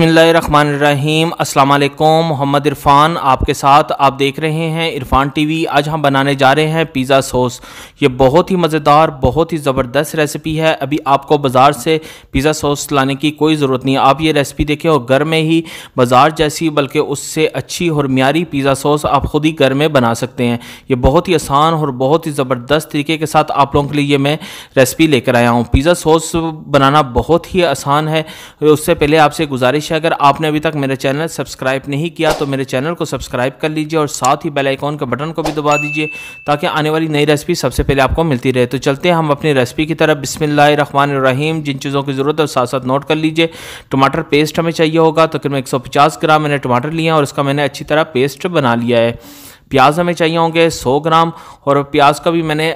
बसमीम अल्लाम मोहम्मद इरफ़ान आपके साथ आप देख रहे हैं इरफ़ान टीवी आज हम बनाने जा रहे हैं पिज़्ज़ा सॉस ये बहुत ही मज़ेदार बहुत ही ज़बरदस्त रेसिपी है अभी आपको बाज़ार से पिज़्ज़ा सॉस लाने की कोई ज़रूरत नहीं आप ये रेसिपी देखें और घर में ही बाज़ार जैसी बल्कि उससे अच्छी और मीरी पिज़्ज़ा सॉस आप ख़ुद ही घर में बना सकते हैं ये बहुत ही आसान और बहुत ही ज़बरदस्त तरीके के साथ आप लोगों के लिए ये मैं रेसिपी लेकर आया हूँ पिज़्ज़ा सॉस बनाना बहुत ही आसान है उससे पहले आपसे गुजारिश गुजारिश है अगर आपने अभी तक मेरे चैनल सब्सक्राइब नहीं किया तो मेरे चैनल को सब्सक्राइब कर लीजिए और साथ ही बेल आइकॉन के बटन को भी दबा दीजिए ताकि आने वाली नई रेसिपी सबसे पहले आपको मिलती रहे तो चलते हैं हम अपनी रेसिपी की तरफ बिस्मिल्लाहमान रहीम जिन चीज़ों की ज़रूरत है साथ साथ नोट कर लीजिए टमाटर पेस्ट हमें चाहिए होगा तकरीबन तो एक ग्राम मैंने टमाटर लिया और उसका मैंने अच्छी तरह पेस्ट बना लिया है प्याज हमें चाहिए होंगे सौ ग्राम और प्याज का भी मैंने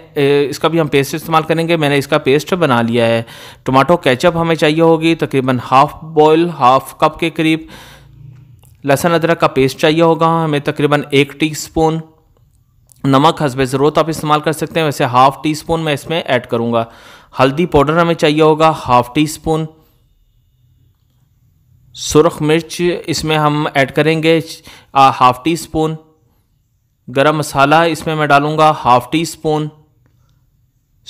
इसका भी हम पेस्ट इस्तेमाल करेंगे मैंने इसका पेस्ट बना लिया है टमाटो केचप हमें चाहिए होगी तकरीबन हाफ़ बॉयल हाफ कप के करीब लहसुन अदरक का पेस्ट चाहिए होगा हमें तकरीबन एक स्पून नमक हसबे ज़रूरत आप इस्तेमाल कर सकते हैं वैसे हाफ़ टी स्पून मैं इसमें ऐड करूँगा हल्दी पाउडर हमें चाहिए होगा हाफ़ टी स्पून सुरख मिर्च इसमें हम ऐड करेंगे हाफ़ टी स्पून गरम मसाला इसमें मैं डालूँगा हाफ़ टी स्पून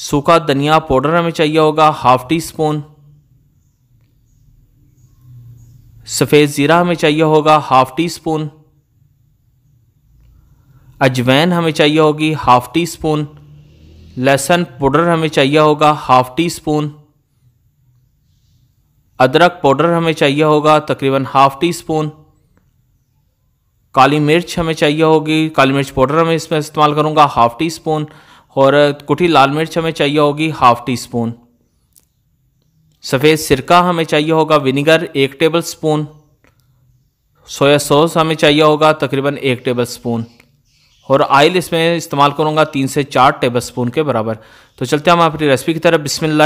सूखा धनिया पाउडर हमें चाहिए होगा हाफ़ टी स्पून सफ़ेद ज़ीरा हमें चाहिए होगा हाफ़ टी स्पून अजवैन हमें चाहिए होगी हाफ़ टी स्पून लहसुन पाउडर हमें चाहिए होगा हाफ़ टी स्पून अदरक पाउडर हमें चाहिए होगा तकरीबन हाफ़ टी स्पून काली मिर्च हमें चाहिए होगी काली मिर्च पाउडर हमें इसमें इस्तेमाल करूँगा हाफ़ टी स्पून और कुटी लाल मिर्च हमें चाहिए होगी हाफ़ टी स्पून सफ़ेद सिरका हमें चाहिए होगा विनीगर एक टेबल स्पून सोया सॉस हमें चाहिए होगा तकरीबन एक टेबल स्पून और आयल इसमें इस्तेमाल करूँगा तीन से चार टेबल स्पून के बराबर तो चलते हैं हम अपनी रेसिपी की तरफ बिसमिल्ल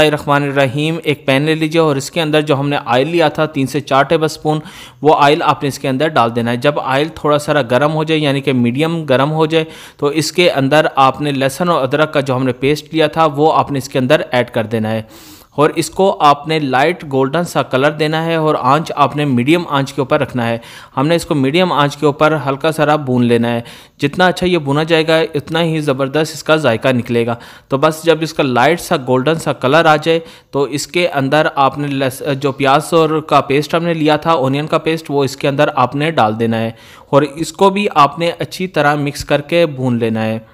रहीम एक पैन ले लीजिए और इसके अंदर जो हमने आयल लिया था तीन से चार टेबल स्पून वो आयल आपने इसके अंदर डाल देना है जब आयल थोड़ा सारा गर्म हो जाए यानी कि मीडियम गर्म हो जाए तो इसके अंदर आपने लहसुन और अदरक का जो हमने पेस्ट लिया था वो आपने इसके अंदर ऐड कर देना है और इसको आपने लाइट गोल्डन सा कलर देना है और आंच आपने मीडियम आंच के ऊपर रखना है हमने इसको मीडियम आंच के ऊपर हल्का सारा भून लेना है जितना अच्छा ये भुना जाएगा इतना ही ज़बरदस्त इसका जायका निकलेगा तो बस जब इसका लाइट सा गोल्डन सा कलर आ जाए तो इसके अंदर आपने जो प्याज और का पेस्ट हमने लिया था ओनियन का पेस्ट वो इसके अंदर आपने डाल देना है और इसको भी आपने अच्छी तरह मिक्स करके भून लेना है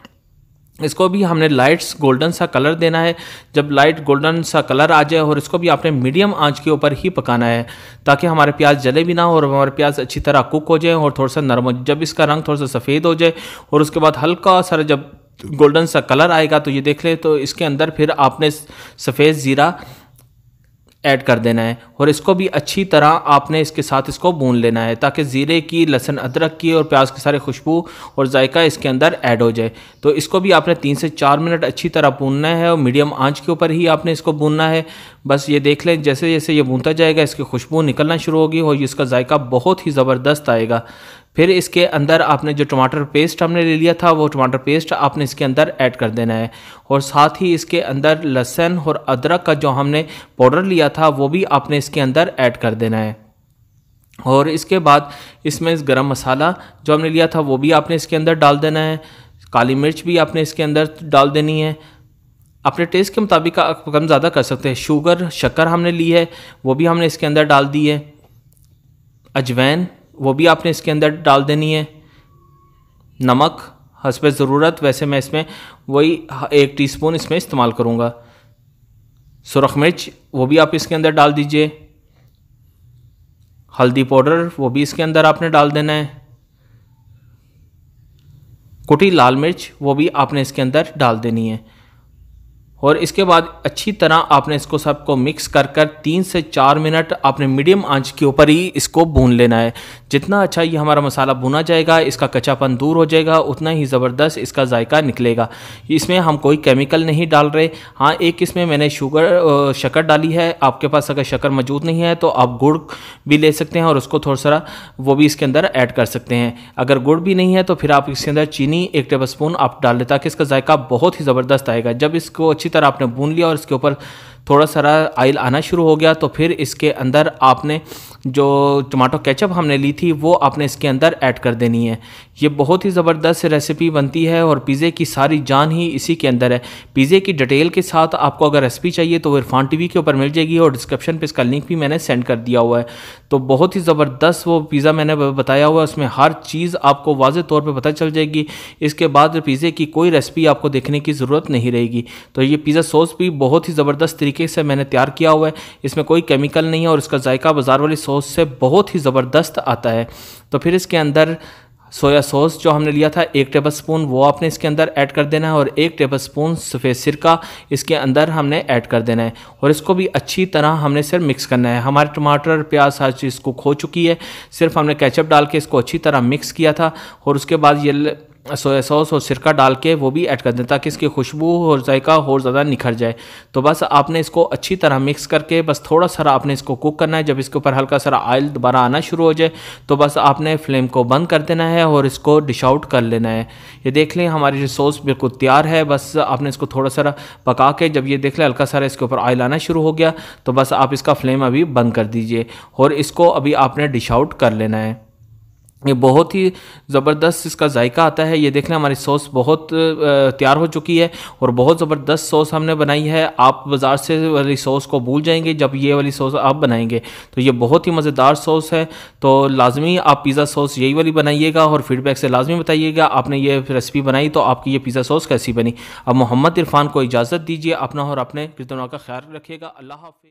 इसको भी हमने लाइट्स गोल्डन सा कलर देना है जब लाइट गोल्डन सा कलर आ जाए और इसको भी आपने मीडियम आंच के ऊपर ही पकाना है ताकि हमारे प्याज जले भी ना हो और हमारे प्याज अच्छी तरह कुक हो जाए और थोड़ा सा नरम हो जब इसका रंग थोड़ा सा सफ़ेद हो जाए और उसके बाद हल्का सारा जब गोल्डन सा कलर आएगा तो ये देख ले तो इसके अंदर फिर आपने सफ़ेद ज़ीरा ऐड कर देना है और इसको भी अच्छी तरह आपने इसके साथ इसको भून लेना है ताकि ज़ीरे की लहसन अदरक की और प्याज की सारी खुशबू और जायका इसके अंदर ऐड हो जाए तो इसको भी आपने तीन से चार मिनट अच्छी तरह भूनना है और मीडियम आंच के ऊपर ही आपने इसको भूनना है बस ये देख लें जैसे जैसे ये भूनता जाएगा इसकी खुशबू निकलना शुरू होगी और इसका जायका बहुत ही ज़बरदस्त आएगा फिर इसके अंदर आपने जो टमाटर पेस्ट हमने ले लिया था वो टमाटर पेस्ट आपने इसके अंदर ऐड कर देना है और साथ ही इसके अंदर लहसन और अदरक का जो हमने पाउडर लिया था वो भी आपने इसके अंदर ऐड कर देना है और इसके बाद इसमें इस गरम मसाला जो हमने लिया था वो भी आपने इसके अंदर डाल देना है काली मिर्च भी आपने इसके अंदर डाल देनी है अपने टेस्ट के मुताबिक आप कम ज़्यादा कर सकते हैं शुगर शक्कर हमने ली है वो भी हमने इसके अंदर डाल दी है अजवैन वो भी आपने इसके अंदर डाल देनी है नमक हसब ज़रूरत वैसे मैं इसमें वही एक टीस्पून इसमें इस्तेमाल करूँगा सुरख मिर्च वो भी आप इसके अंदर डाल दीजिए हल्दी पाउडर वो भी इसके अंदर आपने डाल देना है कुटी लाल मिर्च वो भी आपने इसके अंदर डाल देनी है और इसके बाद अच्छी तरह आपने इसको सबको मिक्स कर कर तीन से चार मिनट आपने मीडियम आंच के ऊपर ही इसको भून लेना है जितना अच्छा ये हमारा मसाला भुना जाएगा इसका कच्चापन दूर हो जाएगा उतना ही ज़बरदस्त इसका जायका निकलेगा इसमें हम कोई केमिकल नहीं डाल रहे हाँ एक इसमें मैंने शुगर शक्कर डाली है आपके पास अगर शक्कर मौजूद नहीं है तो आप गुड़ भी ले सकते हैं और उसको थोड़ा सा वो भी इसके अंदर ऐड कर सकते हैं अगर गुड़ भी नहीं है तो फिर आप इसके अंदर चीनी एक टेबल आप डाल लें ताकि इसका जायका बहुत ही ज़बरदस्त आएगा जब इसको अच्छी तरह आपने बुन लिया और इसके ऊपर थोड़ा सारा आयल आना शुरू हो गया तो फिर इसके अंदर आपने जो टमाटो केचप हमने ली थी वो आपने इसके अंदर ऐड कर देनी है ये बहुत ही ज़बरदस्त रेसिपी बनती है और पिज़्ज़े की सारी जान ही इसी के अंदर है पिज़्ज़े की डिटेल के साथ आपको अगर रेसिपी चाहिए तो इरफान टी के ऊपर मिल जाएगी और डिस्क्रिप्शन पर इसका लिंक भी मैंने सेंड कर दिया हुआ है तो बहुत ही ज़बरदस्त वो पिज़्ज़ा मैंने बताया हुआ है उसमें हर चीज़ आपको वाज तौर पर पता चल जाएगी इसके बाद पिज़्ज़े की कोई रेसिपी आपको देखने की ज़रूरत नहीं रहेगी तो ये पिज़्ज़ा सॉस भी बहुत ही ज़बरदस्त तरीके तरीके से मैंने तैयार किया हुआ है इसमें कोई केमिकल नहीं है और इसका जायका बाज़ार वाली सॉस से बहुत ही ज़बरदस्त आता है तो फिर इसके अंदर सोया सॉस जो हमने लिया था एक टेबल स्पून वो आपने इसके अंदर ऐड कर देना है और एक टेबल स्पून सफ़ेद सिरका इसके अंदर हमने ऐड कर देना है और इसको भी अच्छी तरह हमने सिर्फ मिक्स करना है हमारे टमाटर प्याज हर चीज़ को खो चुकी है सिर्फ हमने कैचअप डाल के इसको अच्छी तरह मिक्स किया था और उसके बाद ये सोया सॉस और सिरका डाल के वो भी ऐड कर दें ताकि इसकी खुशबू और जायका और ज़्यादा निखर जाए तो बस आपने इसको अच्छी तरह मिक्स करके बस थोड़ा सारा आपने इसको कुक करना है जब इसके ऊपर हल्का सारा ऑयल दोबारा आना शुरू हो जाए तो बस आपने फ्लेम को बंद कर देना है और इसको डिश आउट कर लेना है ये देख लें हमारी सॉस बिल्कुल तैयार है बस आपने इसको थोड़ा सारा पका के जब ये देख लें हल्का सारा इसके ऊपर ऑयल आना शुरू हो गया तो बस आप इसका फ्लेम अभी बंद कर दीजिए और इसको अभी आपने डिश आउट कर लेना है ये बहुत ही ज़बरदस्त इसका जायका आता है ये देख लें हमारी सॉस बहुत तैयार हो चुकी है और बहुत ज़बरदस्त सॉस हमने बनाई है आप बाज़ार से वाली सॉस को भूल जाएंगे जब ये वाली सॉस आप बनाएंगे तो ये बहुत ही मज़ेदार सॉस है तो लाजमी आप पिज़्ज़ा सॉस यही वाली बनाइएगा और फीडबैक से लाजमी बताइएगा आपने ये रेसिपी बनाई तो आपकी ये पिज़्ज़ा सॉस कैसी बनी अब मोहम्मद इरफान को इजाज़त दीजिए अपना और अपने किरदनों का ख्याल रखिएगा अल्लाह हाफि